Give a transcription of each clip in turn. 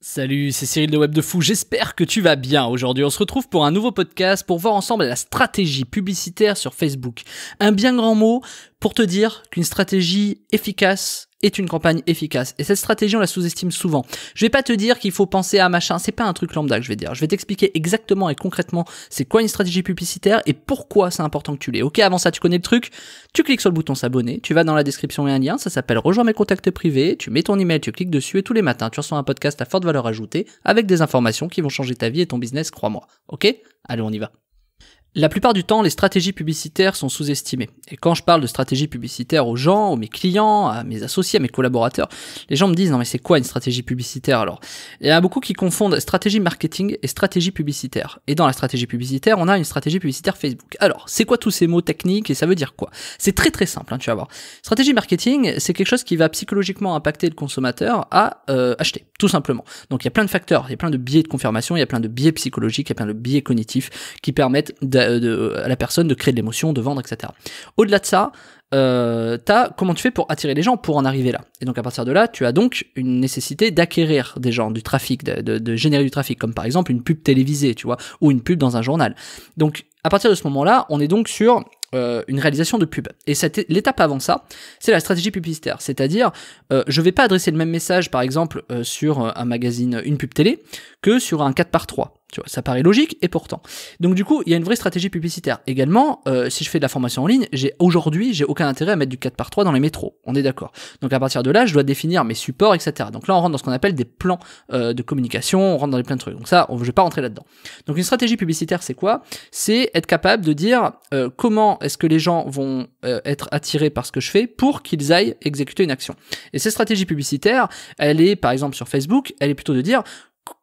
Salut, c'est Cyril de Web de Fou, j'espère que tu vas bien. Aujourd'hui, on se retrouve pour un nouveau podcast pour voir ensemble la stratégie publicitaire sur Facebook. Un bien grand mot pour te dire qu'une stratégie efficace est une campagne efficace. Et cette stratégie, on la sous-estime souvent. Je vais pas te dire qu'il faut penser à machin, c'est pas un truc lambda que je vais dire. Je vais t'expliquer exactement et concrètement c'est quoi une stratégie publicitaire et pourquoi c'est important que tu l'aies. Ok, avant ça, tu connais le truc, tu cliques sur le bouton s'abonner, tu vas dans la description et un lien, ça s'appelle rejoins mes contacts privés, tu mets ton email, tu cliques dessus et tous les matins, tu reçois un podcast à forte valeur ajoutée avec des informations qui vont changer ta vie et ton business, crois-moi. Ok Allez, on y va. La plupart du temps, les stratégies publicitaires sont sous-estimées. Et quand je parle de stratégie publicitaire aux gens, aux mes clients, à mes associés, à mes collaborateurs, les gens me disent non mais c'est quoi une stratégie publicitaire alors Il y en a beaucoup qui confondent stratégie marketing et stratégie publicitaire. Et dans la stratégie publicitaire, on a une stratégie publicitaire Facebook. Alors, c'est quoi tous ces mots techniques et ça veut dire quoi C'est très très simple, hein, tu vas voir. Stratégie marketing, c'est quelque chose qui va psychologiquement impacter le consommateur à euh, acheter, tout simplement. Donc il y a plein de facteurs, il y a plein de biais de confirmation, il y a plein de biais psychologiques, il y a plein de biais cognitifs qui permettent de euh, euh, à la personne de créer de l'émotion, de vendre, etc. Au-delà de ça, euh, comment tu fais pour attirer les gens pour en arriver là. Et donc à partir de là, tu as donc une nécessité d'acquérir des gens, du trafic, de, de, générer du trafic, comme par exemple une pub télévisée, tu vois, ou une pub dans un journal. Donc à partir de ce moment-là, on est donc sur euh, une réalisation de pub. Et l'étape avant ça, c'est la stratégie publicitaire. C'est-à-dire, euh, je ne vais pas adresser le même message, par exemple, euh, sur un magazine, une pub télé, que sur un 4 x 3 tu vois, ça paraît logique et pourtant. Donc du coup, il y a une vraie stratégie publicitaire. Également, si je fais de la formation en ligne, j'ai aujourd'hui, j'ai aucun intérêt à mettre du 4 par 3 dans les métros. On est d'accord. Donc à partir de là, je dois définir mes supports, etc. Donc là, on rentre dans ce qu'on appelle des plans de communication, on rentre dans les plein de trucs. Donc ça, on, je vais pas rentrer là-dedans. Donc une stratégie publicitaire, c'est quoi C'est être capable de dire comment est-ce que les gens vont euh, être attirés par ce que je fais pour qu'ils aillent exécuter une action. Et cette stratégie publicitaire, elle est par exemple sur Facebook, elle est plutôt de dire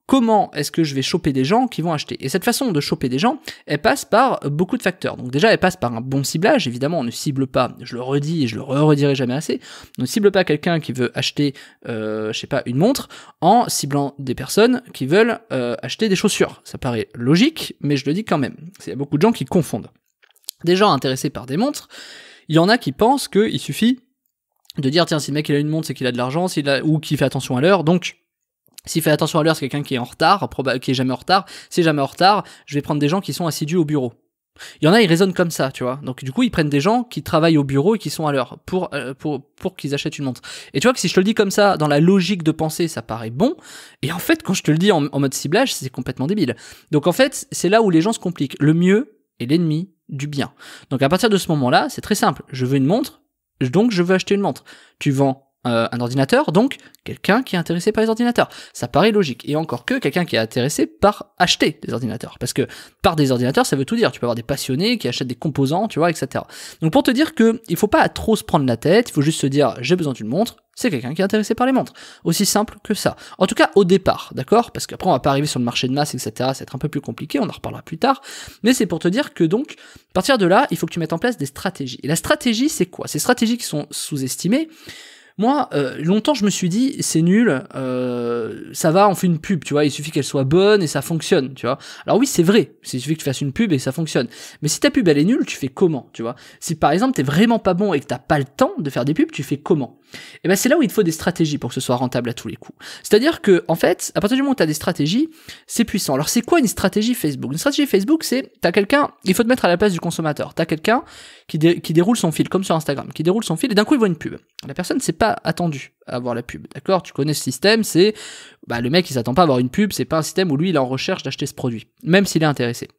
comment est-ce que je vais choper des gens qui vont acheter Et cette façon de choper des gens, elle passe par beaucoup de facteurs. Donc déjà, elle passe par un bon ciblage. Évidemment, on ne cible pas, je le redis et je le redirai jamais assez, on ne cible pas quelqu'un qui veut acheter, euh, je sais pas, une montre en ciblant des personnes qui veulent euh, acheter des chaussures. Ça paraît logique, mais je le dis quand même. Il y a beaucoup de gens qui confondent des gens intéressés par des montres, il y en a qui pensent qu'il suffit de dire tiens si le mec il a une montre c'est qu'il a de l'argent ou qu'il fait attention à l'heure donc s'il fait attention à l'heure c'est quelqu'un qui est en retard qui est jamais en retard si jamais en retard je vais prendre des gens qui sont assidus au bureau il y en a ils raisonnent comme ça tu vois donc du coup ils prennent des gens qui travaillent au bureau et qui sont à l'heure pour euh, pour qu'ils achètent une montre et tu vois que si je te le dis comme ça dans la logique de pensée ça paraît bon et en fait quand je te le dis en, mode ciblage c'est complètement débile donc en fait c'est là où les gens se compliquent le mieux est l'ennemi du bien. Donc à partir de ce moment-là, c'est très simple. Je veux une montre, donc je veux acheter une montre. Tu vends euh, un ordinateur, donc quelqu'un qui est intéressé par les ordinateurs. Ça paraît logique. Et encore que quelqu'un qui est intéressé par acheter des ordinateurs. Parce que par des ordinateurs, ça veut tout dire. Tu peux avoir des passionnés qui achètent des composants, tu vois, etc. Donc pour te dire que il faut pas trop se prendre la tête, il faut juste se dire j'ai besoin d'une montre, c'est quelqu'un qui est intéressé par les montres. Aussi simple que ça. En tout cas, au départ, d'accord Parce qu'après, on va pas arriver sur le marché de masse, etc. Ça va être un peu plus compliqué, on en reparlera plus tard. Mais c'est pour te dire que donc, à partir de là, il faut que tu mettes en place des stratégies. Et la stratégie, c'est quoi Ces stratégies qui sont sous-estimées, moi, euh, longtemps, je me suis dit, c'est nul, euh, ça va, on fait une pub, tu vois, il suffit qu'elle soit bonne et ça fonctionne, tu vois. Alors oui, c'est vrai, il suffit que tu fasses une pub et ça fonctionne. Mais si ta pub, elle est nulle, tu fais comment, tu vois Si par exemple, t'es vraiment pas bon et que t'as pas le temps de faire des pubs, tu fais comment Et eh ben c'est là où il faut des stratégies pour que ce soit rentable à tous les coups. C'est-à-dire que, en fait, à partir du moment où t'as des stratégies, c'est puissant. Alors c'est quoi une stratégie Facebook Une stratégie Facebook, c'est, t'as quelqu'un, il faut te mettre à la place du consommateur, t'as quelqu'un qui, qui déroule son fil, comme sur Instagram, qui déroule son fil et d'un coup, il voit une pub. La personne, c'est attendu à avoir la pub, d'accord Tu connais ce système, c'est bah, le mec il s'attend pas à avoir une pub, c'est pas un système où lui il est en recherche d'acheter ce produit, même s'il est intéressé.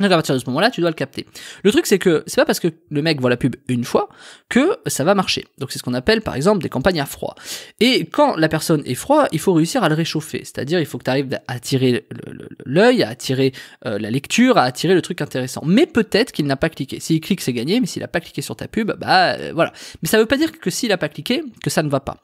Donc à partir de ce moment-là, tu dois le capter. Le truc c'est que c'est pas parce que le mec voit la pub une fois que ça va marcher. Donc c'est ce qu'on appelle par exemple des campagnes à froid. Et quand la personne est froid, il faut réussir à le réchauffer. C'est-à-dire il faut que tu arrives à attirer l'œil, à attirer euh, la lecture, à attirer le truc intéressant. Mais peut-être qu'il n'a pas cliqué. S'il clique, c'est gagné, mais s'il n'a pas cliqué sur ta pub, bah euh, voilà. Mais ça veut pas dire que s'il n'a pas cliqué, que ça ne va pas.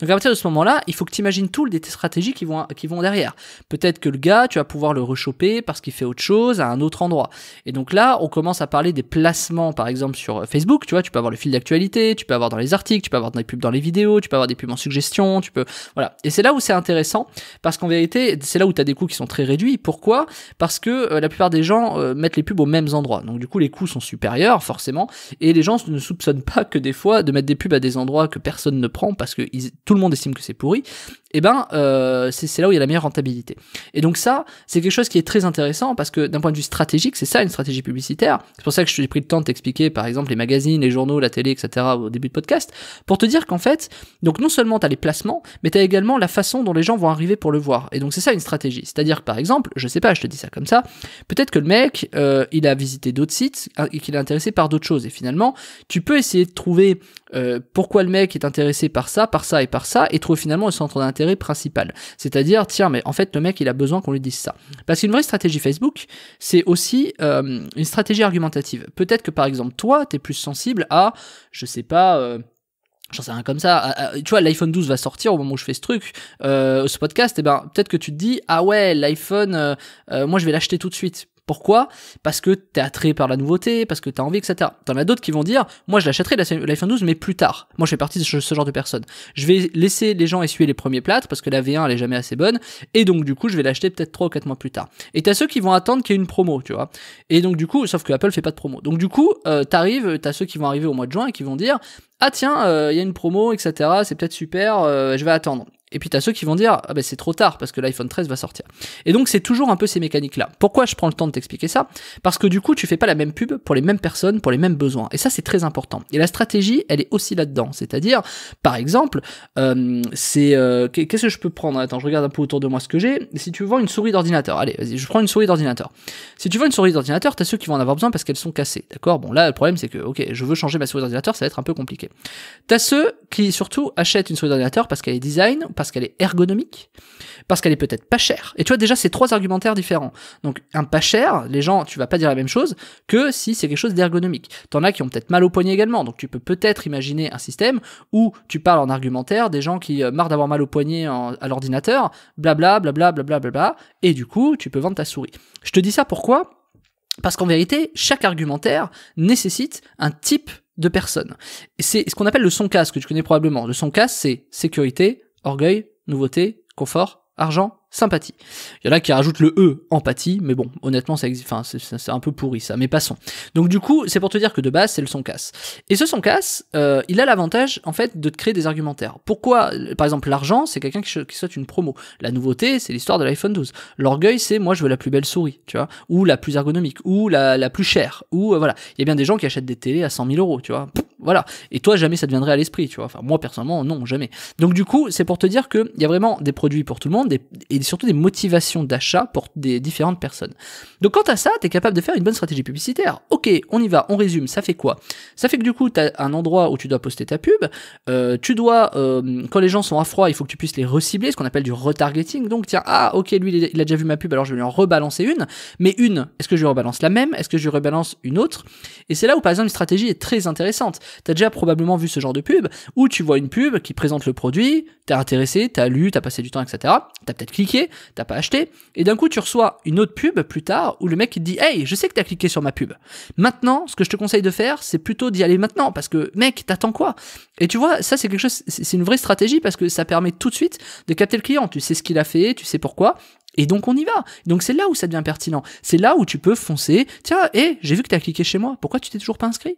Donc à partir de ce moment-là, il faut que tu imagines toutes les stratégies qui vont qui vont derrière. Peut-être que le gars, tu vas pouvoir le rechoper parce qu'il fait autre chose à un autre endroit. Et donc là, on commence à parler des placements, par exemple, sur euh, Facebook, tu vois, tu peux avoir le fil d'actualité, tu peux avoir dans les articles, tu peux avoir des pubs dans les vidéos, tu peux avoir des pubs en suggestion, tu peux, voilà. Et c'est là où c'est intéressant, parce qu'en vérité, c'est là où tu as des coûts qui sont très réduits. Pourquoi? Parce que euh, la plupart des gens euh, mettent les pubs aux mêmes endroits. Donc du coup, les coûts sont supérieurs, forcément, et les gens ne soupçonnent pas que des fois, de mettre des pubs à des endroits que personne ne prend parce que tout le monde estime que c'est pourri, eh ben, euh, c'est là où il y a la meilleure rentabilité. Et donc ça, c'est quelque chose qui est très intéressant parce que d'un point de vue stratégique, c'est ça une stratégie publicitaire. C'est pour ça que je t'ai pris le temps de t'expliquer, par exemple, les magazines, les journaux, la télé, etc. au début de podcast, pour te dire qu'en fait, donc non seulement tu as les placements, mais tu as également la façon dont les gens vont arriver pour le voir. Et donc c'est ça une stratégie. C'est-à-dire par exemple, je sais pas, je te dis ça comme ça, peut-être que le mec, euh, il a visité d'autres sites hein, et qu'il est intéressé par d'autres choses. Et finalement, tu peux essayer de trouver euh, pourquoi le mec est intéressé par ça, par ça et par ça, et trouve finalement le centre d'intérêt principal. C'est-à-dire, tiens, mais en fait, le mec, il a besoin qu'on lui dise ça. Parce qu'une vraie stratégie Facebook, c'est aussi euh, une stratégie argumentative. Peut-être que, par exemple, toi, tu es plus sensible à, je sais pas... Euh, j'en sais rien comme ça. Tu vois, l'iPhone 12 va sortir au moment où je fais ce truc, ce podcast. Et eh ben, peut-être que tu te dis, ah ouais, l'iPhone, moi je vais l'acheter tout de suite. Pourquoi Parce que t'es attiré par la nouveauté, parce que t'as envie, etc. T'en as d'autres qui vont dire, moi je l'achèterai l'iPhone 12, mais plus tard. Moi je fais partie de ce genre de personnes. Je vais laisser les gens essuyer les premiers plâtres, parce que la V1 elle est jamais assez bonne, et donc du coup je vais l'acheter peut-être 3 ou 4 mois plus tard. Et t'as ceux qui vont attendre qu'il y ait une promo, tu vois. Et donc du coup, sauf que Apple fait pas de promo. Donc du coup, euh, t'arrives, t'as ceux qui vont arriver au mois de juin et qui vont dire, ah tiens, euh, il y a une promo, etc. C'est peut-être super, euh, je vais attendre. Et puis tu as ceux qui vont dire ah ben c'est trop tard parce que l'iPhone 13 va sortir. Et donc c'est toujours un peu ces mécaniques là. Pourquoi je prends le temps de t'expliquer ça Parce que du coup tu fais pas la même pub pour les mêmes personnes, pour les mêmes besoins. Et ça c'est très important. Et la stratégie elle est aussi là-dedans. C'est-à-dire par exemple euh, c'est euh, qu'est-ce que je peux prendre Attends je regarde un peu autour de moi ce que j'ai. Si tu vois une souris d'ordinateur, allez vas-y je prends une souris d'ordinateur. Si tu vois une souris d'ordinateur, t'as ceux qui vont en avoir besoin parce qu'elles sont cassées. D'accord Bon là le problème c'est que ok je veux changer ma souris d'ordinateur ça va être un peu compliqué. as ceux qui surtout achètent une souris d'ordinateur parce qu'elle est design parce qu'elle est ergonomique, parce qu'elle est peut-être pas chère. Et tu vois, déjà, c'est trois argumentaires différents. Donc, un pas cher, les gens, tu vas pas dire la même chose que si c'est quelque chose d'ergonomique. T'en as qui ont peut-être mal au poignet également. Donc, tu peux peut-être imaginer un système où tu parles en argumentaire des gens qui euh, marrent d'avoir mal au poignet à l'ordinateur, blabla, blabla, blabla, blabla. Et du coup, tu peux vendre ta souris. Je te dis ça pourquoi? Parce qu'en vérité, chaque argumentaire nécessite un type de et C'est ce qu'on appelle le son casque que tu connais probablement. Le son casque, c'est sécurité, orgueil, nouveauté, confort, argent, sympathie. Il y en a qui rajoutent le E, empathie, mais bon, honnêtement, ça enfin, c'est un peu pourri ça, mais passons. Donc du coup, c'est pour te dire que de base, c'est le son casse. Et ce son casse, euh, il a l'avantage, en fait, de te créer des argumentaires. Pourquoi, euh, par exemple, l'argent, c'est quelqu'un qui, souhaite une promo. La nouveauté, c'est l'histoire de l'iPhone 12. L'orgueil, c'est moi, je veux la plus belle souris, tu vois, ou la plus ergonomique, ou la, la plus chère, ou euh, voilà. Il y a bien des gens qui achètent des télés à 100 000 euros, tu vois. Voilà. Et toi, jamais ça te viendrait à l'esprit, tu vois. Enfin, moi, personnellement, non, jamais. Donc, du coup, c'est pour te dire qu'il y a vraiment des produits pour tout le monde et surtout des motivations d'achat pour des différentes personnes. Donc, quant à ça, tu es capable de faire une bonne stratégie publicitaire. Ok, on y va, on résume. Ça fait quoi Ça fait que du coup, tu as un endroit où tu dois poster ta pub. Euh, tu dois, euh, quand les gens sont à froid, il faut que tu puisses les recibler, ce qu'on appelle du retargeting. Donc, tiens, ah, ok, lui, il a déjà vu ma pub, alors je vais lui en rebalancer une. Mais une, est-ce que je lui rebalance la même Est-ce que je lui rebalance une autre Et c'est là où, par exemple, une stratégie est très intéressante tu as déjà probablement vu ce genre de pub où tu vois une pub qui présente le produit, t'es intéressé, t'as lu, t'as passé du temps, etc. T'as peut-être cliqué, t'as pas acheté, et d'un coup tu reçois une autre pub plus tard où le mec dit Hey, je sais que t'as cliqué sur ma pub. Maintenant, ce que je te conseille de faire, c'est plutôt d'y aller maintenant, parce que mec, t'attends quoi Et tu vois, ça c'est quelque chose, c'est une vraie stratégie parce que ça permet tout de suite de capter le client. Tu sais ce qu'il a fait, tu sais pourquoi, et donc on y va. Donc c'est là où ça devient pertinent. C'est là où tu peux foncer. Tiens, hé, j'ai vu que tu as cliqué chez moi. Pourquoi tu t'es toujours pas inscrit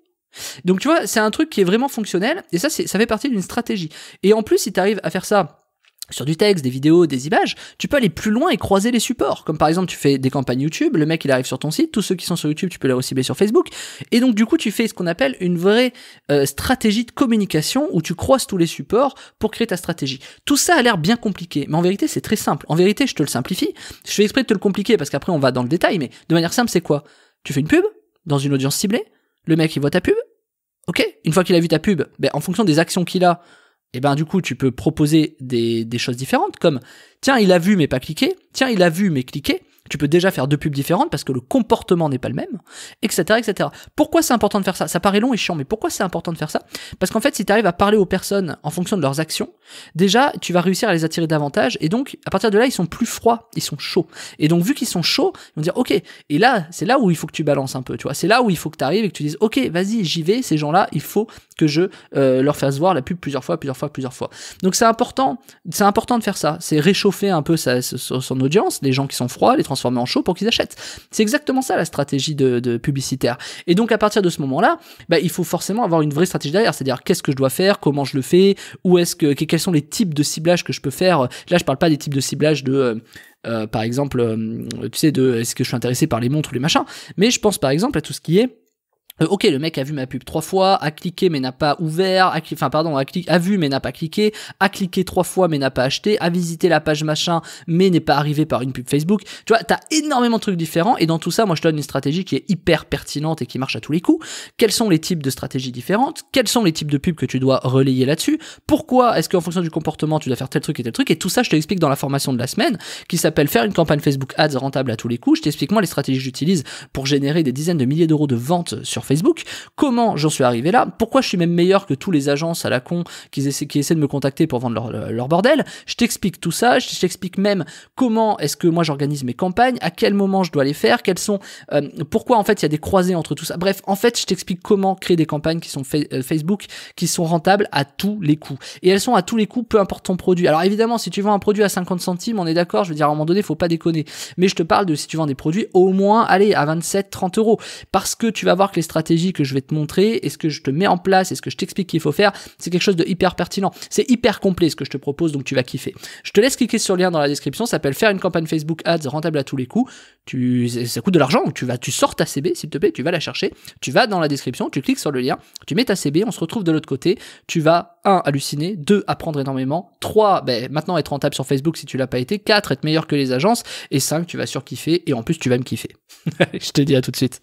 donc tu vois, c'est un truc qui est vraiment fonctionnel, et ça, ça fait partie d'une stratégie. Et en plus, si tu arrives à faire ça sur du texte, des vidéos, des images, tu peux aller plus loin et croiser les supports. Comme par exemple, tu fais des campagnes YouTube, le mec il arrive sur ton site, tous ceux qui sont sur YouTube, tu peux les re-cibler sur Facebook. Et donc du coup, tu fais ce qu'on appelle une vraie euh, stratégie de communication où tu croises tous les supports pour créer ta stratégie. Tout ça a l'air bien compliqué, mais en vérité, c'est très simple. En vérité, je te le simplifie. Je fais exprès de te le compliquer parce qu'après on va dans le détail, mais de manière simple, c'est quoi Tu fais une pub dans une audience ciblée, le mec il voit ta pub, Ok, une fois qu'il a vu ta pub, ben, en fonction des actions qu'il a, et eh ben du coup tu peux proposer des, des, choses différentes comme tiens il a vu mais pas cliqué, tiens il a vu mais cliqué, tu peux déjà faire deux pubs différentes parce que le comportement n'est pas le même, etc. etc. Pourquoi c'est important de faire ça Ça paraît long et chiant, mais pourquoi c'est important de faire ça Parce qu'en fait, si tu arrives à parler aux personnes en fonction de leurs actions, déjà, tu vas réussir à les attirer davantage, et donc, à partir de là, ils sont plus froids, ils sont chauds. Et donc, vu qu'ils sont chauds, ils vont dire, ok, et là, c'est là où il faut que tu balances un peu, tu vois, c'est là où il faut que tu arrives et que tu dises, ok, vas-y, j'y vais, ces gens-là, il faut que je euh, leur fasse voir la pub plusieurs fois, plusieurs fois, plusieurs fois. Donc, c'est important, c'est important de faire ça, c'est réchauffer un peu son audience, les gens qui sont froids, les transformer en show pour qu'ils achètent. C'est exactement ça la stratégie de, publicitaire. Et donc à partir de ce moment-là, bah, il faut forcément avoir une vraie stratégie derrière, c'est-à-dire qu'est-ce que je dois faire, comment je le fais, où est-ce que, quels sont les types de ciblage que je peux faire. Là, je parle pas des types de ciblage de euh, euh, par exemple, euh, tu sais, de est-ce que je suis intéressé par les montres ou les machins, mais je pense par exemple à tout ce qui est euh, ok, le mec a vu ma pub trois fois, a cliqué mais n'a pas ouvert, a enfin pardon, a, a vu mais n'a pas cliqué, a cliqué trois fois mais n'a pas acheté, a visité la page machin mais n'est pas arrivé par une pub Facebook. Tu vois, t'as énormément de trucs différents et dans tout ça, moi je te donne une stratégie qui est hyper pertinente et qui marche à tous les coups. Quels sont les types de stratégies différentes Quels sont les types de pubs que tu dois relayer là-dessus Pourquoi est-ce qu'en fonction du comportement tu dois faire tel truc et tel truc Et tout ça, je te l'explique dans la formation de la semaine qui s'appelle faire une campagne Facebook Ads rentable à tous les coups. Je t'explique moi les stratégies que j'utilise pour générer des dizaines de milliers d'euros de ventes sur Facebook, comment j'en suis arrivé là, pourquoi je suis même meilleur que tous les agences à la con qui essaient, qui essaient de me contacter pour vendre leur, euh, bordel. Je t'explique tout ça, je t'explique même comment est-ce que moi j'organise mes campagnes, à quel moment je dois les faire, quels sont, euh, pourquoi en fait il y a des croisées entre tout ça. Bref, en fait, je t'explique comment créer des campagnes qui sont euh, Facebook, qui sont rentables à tous les coûts. Et elles sont à tous les coûts, peu importe ton produit. Alors évidemment, si tu vends un produit à 50 centimes, on est d'accord, je veux dire, à un moment donné, faut pas déconner. Mais je te parle de si tu vends des produits au moins, allez, à 27, 30 euros. Parce que tu vas voir que les stratégie que je vais te montrer et ce que je te mets en place et ce que je t'explique qu'il faut faire, c'est quelque chose de hyper pertinent. C'est hyper complet ce que je te propose, donc tu vas kiffer. Je te laisse cliquer sur le lien dans la description, ça s'appelle faire une campagne Facebook Ads rentable à tous les coups. Tu, ça coûte de l'argent, donc tu vas, tu sors ta CB, s'il te plaît, tu vas la chercher, tu vas dans la description, tu cliques sur le lien, tu mets ta CB, on se retrouve de l'autre côté, tu vas, 1, halluciner, 2, apprendre énormément, 3, ben, maintenant être rentable sur Facebook si tu l'as pas été, 4, être meilleur que les agences, et 5, tu vas surkiffer, et en plus tu vas me kiffer. Je te dis à tout de suite.